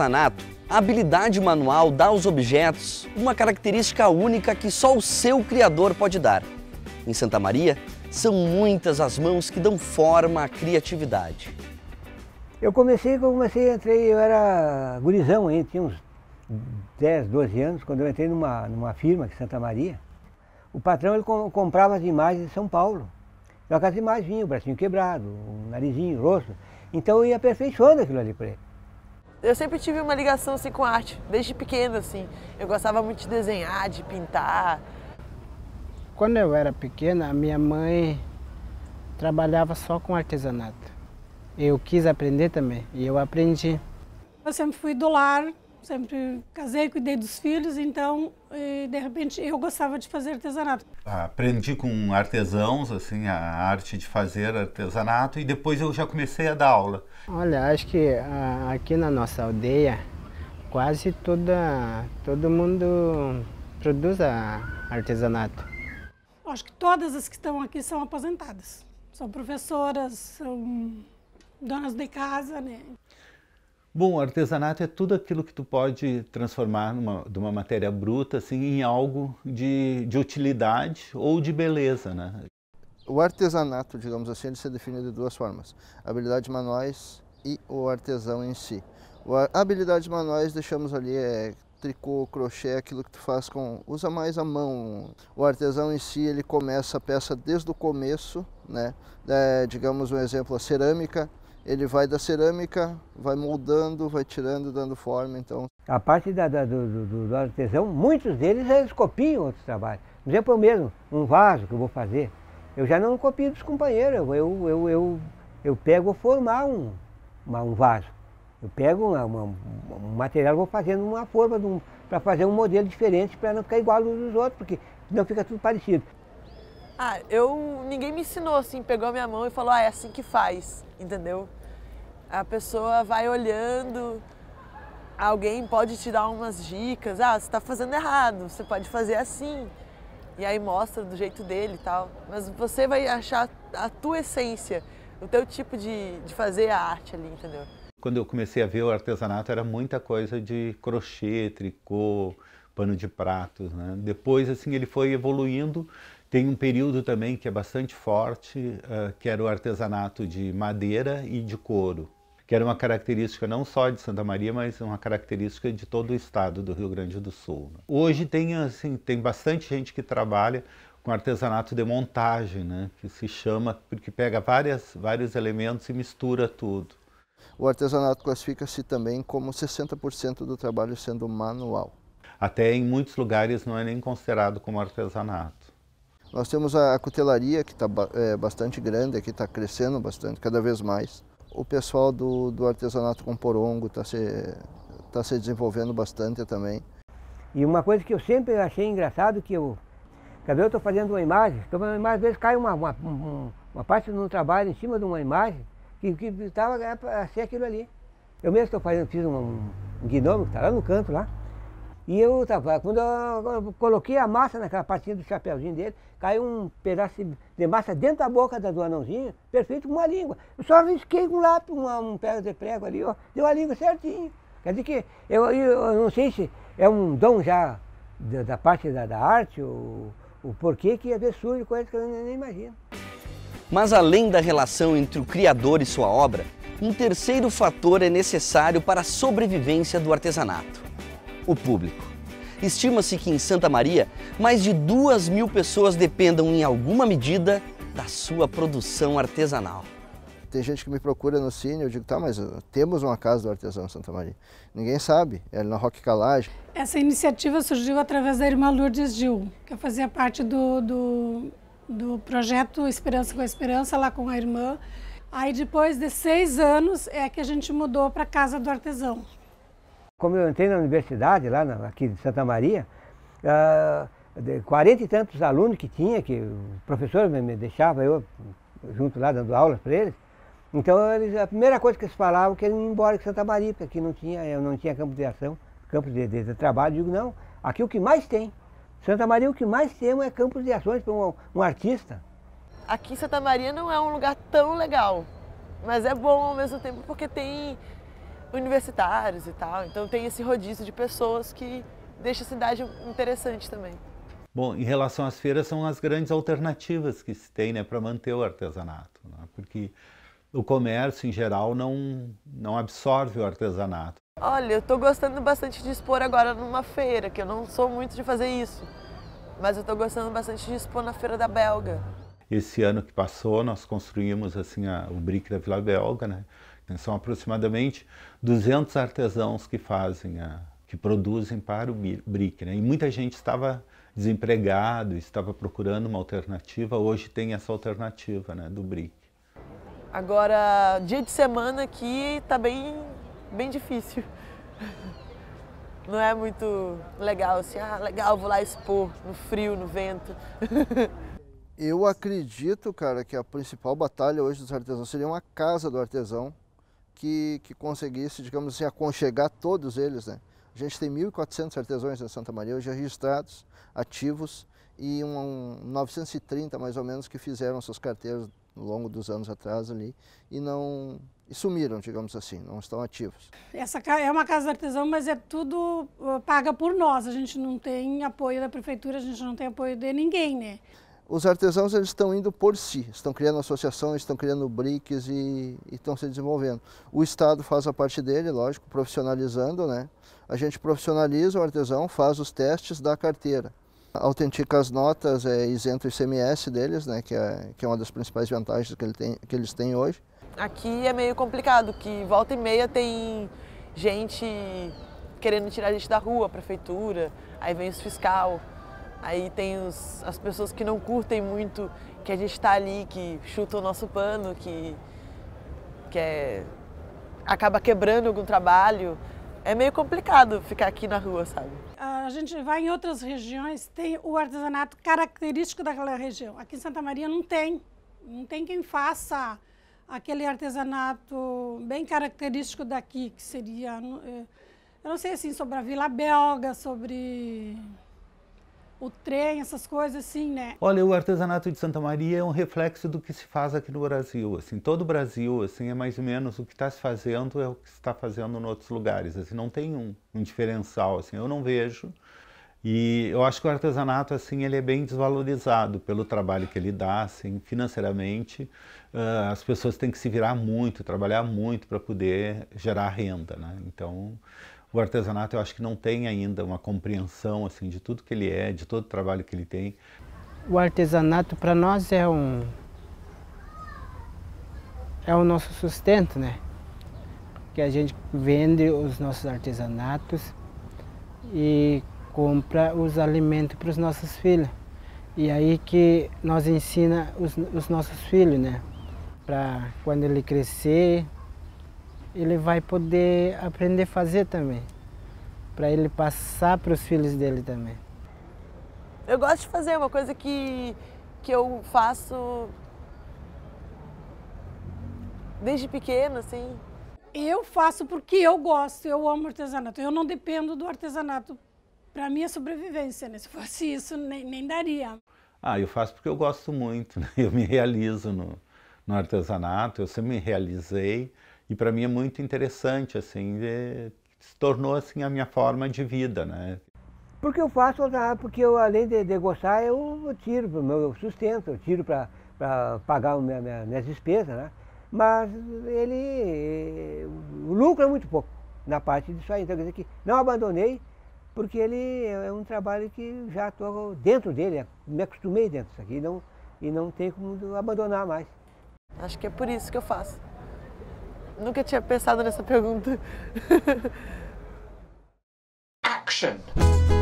artesanato, a habilidade manual dá aos objetos uma característica única que só o seu criador pode dar. Em Santa Maria, são muitas as mãos que dão forma à criatividade. Eu comecei, eu comecei, entrei, eu era gurizão tinha uns 10, 12 anos, quando eu entrei numa, numa firma aqui em Santa Maria. O patrão ele comprava as imagens de São Paulo. Eu as imagens vinham, o bracinho quebrado, o narizinho, o rosto. Então eu ia aperfeiçoando aquilo ali para ele eu sempre tive uma ligação assim com arte, desde pequena assim. Eu gostava muito de desenhar, de pintar. Quando eu era pequena, a minha mãe trabalhava só com artesanato. Eu quis aprender também e eu aprendi. Eu sempre fui do lar, sempre casei, cuidei dos filhos, então de repente eu gostava de fazer artesanato. Aprendi com artesãos assim a arte de fazer artesanato e depois eu já comecei a dar aula. Olha, acho que ah, aqui na nossa aldeia quase toda todo mundo produz artesanato. Acho que todas as que estão aqui são aposentadas, são professoras, são donas de casa, né? Bom, artesanato é tudo aquilo que tu pode transformar numa, de uma matéria bruta assim, em algo de, de utilidade ou de beleza, né? O artesanato, digamos assim, ele se define de duas formas, habilidades manuais e o artesão em si. A habilidades manuais deixamos ali é tricô, crochê, aquilo que tu faz com usa mais a mão. O artesão em si ele começa a peça desde o começo, né? É, digamos um exemplo, a cerâmica ele vai da cerâmica, vai moldando, vai tirando, dando forma, então. A parte da, da, do, do, do, artesão, muitos deles eles copiam outros trabalhos. Por exemplo, eu mesmo, um vaso que eu vou fazer, eu já não copio dos companheiros, eu, eu, eu, eu, eu pego formar um, uma, um vaso. Eu pego uma, uma, um material, vou fazendo uma forma um, para fazer um modelo diferente, para não ficar igual aos dos outros, porque senão fica tudo parecido. Ah, eu ninguém me ensinou assim, pegou a minha mão e falou: "Ah, é assim que faz", entendeu? A pessoa vai olhando, alguém pode te dar umas dicas, ah, você está fazendo errado, você pode fazer assim. E aí mostra do jeito dele e tal. Mas você vai achar a tua essência, o teu tipo de, de fazer a arte ali, entendeu? Quando eu comecei a ver o artesanato era muita coisa de crochê, tricô, pano de pratos, né? Depois assim ele foi evoluindo tem um período também que é bastante forte, uh, que era o artesanato de madeira e de couro, que era uma característica não só de Santa Maria, mas uma característica de todo o estado do Rio Grande do Sul. Né? Hoje tem, assim, tem bastante gente que trabalha com artesanato de montagem, né? que se chama, porque pega várias, vários elementos e mistura tudo. O artesanato classifica-se também como 60% do trabalho sendo manual. Até em muitos lugares não é nem considerado como artesanato. Nós temos a cutelaria, que está é, bastante grande, aqui está crescendo bastante, cada vez mais. O pessoal do, do artesanato com porongo está se, tá se desenvolvendo bastante também. E uma coisa que eu sempre achei engraçado, que eu... Quer eu estou fazendo uma imagem, às vezes cai uma, uma, uma parte de um trabalho em cima de uma imagem, que, que a é, ser aquilo ali. Eu mesmo estou fazendo, fiz um, um gnome que está lá no canto, lá. E eu tava, quando eu coloquei a massa naquela partinha do chapéuzinho dele, caiu um pedaço de massa dentro da boca do anãozinho, perfeito com uma língua. Eu só risquei com um lápis, uma, um pego de prego ali, ó, deu a língua certinho. Quer dizer que eu, eu não sei se é um dom já da, da parte da, da arte, ou o porquê que às vezes surge coisas que eu nem, nem imagino. Mas além da relação entre o criador e sua obra, um terceiro fator é necessário para a sobrevivência do artesanato o público. Estima-se que em Santa Maria, mais de duas mil pessoas dependam em alguma medida da sua produção artesanal. Tem gente que me procura no Cine, eu digo, tá, mas uh, temos uma casa do artesão em Santa Maria. Ninguém sabe, é na Roque Calage. Essa iniciativa surgiu através da irmã Lourdes Gil, que fazia parte do, do, do projeto Esperança com a Esperança, lá com a irmã. Aí depois de seis anos é que a gente mudou para a Casa do Artesão como eu entrei na universidade, lá na, aqui de Santa Maria, ah, quarenta e tantos alunos que tinha, que o professor me, me deixava, eu junto lá dando aulas para eles, então eles, a primeira coisa que eles falavam que eles iam embora de Santa Maria, porque não tinha, eu eh, não tinha campo de ação, campo de, de, de trabalho. Eu digo, não, aqui o que mais tem. Santa Maria o que mais tem é campos de ações para um, um artista. Aqui Santa Maria não é um lugar tão legal, mas é bom ao mesmo tempo porque tem universitários e tal. Então tem esse rodízio de pessoas que deixa a cidade interessante também. Bom, em relação às feiras, são as grandes alternativas que se tem né, para manter o artesanato, né? porque o comércio em geral não, não absorve o artesanato. Olha, eu estou gostando bastante de expor agora numa feira, que eu não sou muito de fazer isso, mas eu estou gostando bastante de expor na Feira da Belga. Esse ano que passou, nós construímos assim a, o BRIC da Vila Belga, né? Então, são aproximadamente 200 artesãos que fazem a, que produzem para o BRIC. Né? E muita gente estava desempregado, estava procurando uma alternativa. Hoje tem essa alternativa né, do BRIC. Agora, dia de semana aqui está bem, bem difícil. Não é muito legal assim, ah, legal, vou lá expor no frio, no vento. Eu acredito, cara, que a principal batalha hoje dos artesãos seria uma casa do artesão, que, que conseguisse, digamos assim, aconchegar todos eles. Né? A gente tem 1.400 artesãos em Santa Maria hoje registrados, ativos, e um, um 930 mais ou menos que fizeram suas carteiras ao longo dos anos atrás ali e não e sumiram, digamos assim, não estão ativos. Essa é uma casa artesão, mas é tudo ah, paga por nós. A gente não tem apoio da prefeitura, a gente não tem apoio de ninguém, né? os artesãos eles estão indo por si, estão criando associações, estão criando BRICS e, e estão se desenvolvendo. O Estado faz a parte dele, lógico, profissionalizando, né? A gente profissionaliza o artesão, faz os testes da carteira, autentica as notas, é, isenta o ICMS deles, né? Que é, que é uma das principais vantagens que, ele tem, que eles têm hoje. Aqui é meio complicado, que volta e meia tem gente querendo tirar a gente da rua, a prefeitura, aí vem os fiscal, Aí tem os, as pessoas que não curtem muito que a gente está ali, que chuta o nosso pano, que, que é, acaba quebrando algum trabalho. É meio complicado ficar aqui na rua, sabe? A gente vai em outras regiões, tem o artesanato característico daquela região. Aqui em Santa Maria não tem. Não tem quem faça aquele artesanato bem característico daqui, que seria. Eh, eu não sei assim sobre a Vila Belga, sobre o trem, essas coisas assim, né? Olha, o artesanato de Santa Maria é um reflexo do que se faz aqui no Brasil, assim, todo o Brasil, assim, é mais ou menos o que está se fazendo é o que se está fazendo em outros lugares, assim, não tem um, um diferencial, assim, eu não vejo. E eu acho que o artesanato, assim, ele é bem desvalorizado pelo trabalho que ele dá, assim, financeiramente. Uh, as pessoas têm que se virar muito, trabalhar muito para poder gerar renda, né? Então, o artesanato eu acho que não tem ainda uma compreensão assim de tudo que ele é, de todo o trabalho que ele tem. O artesanato para nós é um é o nosso sustento, né? Que a gente vende os nossos artesanatos e compra os alimentos para os nossos filhos. E aí que nós ensina os, os nossos filhos, né? Para quando ele crescer, ele vai poder aprender a fazer também para ele passar para os filhos dele também. Eu gosto de fazer uma coisa que, que eu faço desde pequena, assim. Eu faço porque eu gosto, eu amo artesanato. Eu não dependo do artesanato para minha é sobrevivência, né? Se fosse isso, nem, nem daria. Ah, eu faço porque eu gosto muito, né? eu me realizo no, no artesanato, eu sempre me realizei e para mim é muito interessante assim se tornou assim a minha forma de vida, né? Porque eu faço ah, porque eu além de, de gostar, eu tiro para o meu sustento, eu tiro para pagar minha, minha, minhas despesas, né? Mas ele, o eh, lucro é muito pouco na parte disso aí. Então quer dizer que não abandonei, porque ele é, é um trabalho que já estou dentro dele, é, me acostumei dentro disso aqui não, e não tem como abandonar mais. Acho que é por isso que eu faço. Nunca tinha pensado nessa pergunta. Action!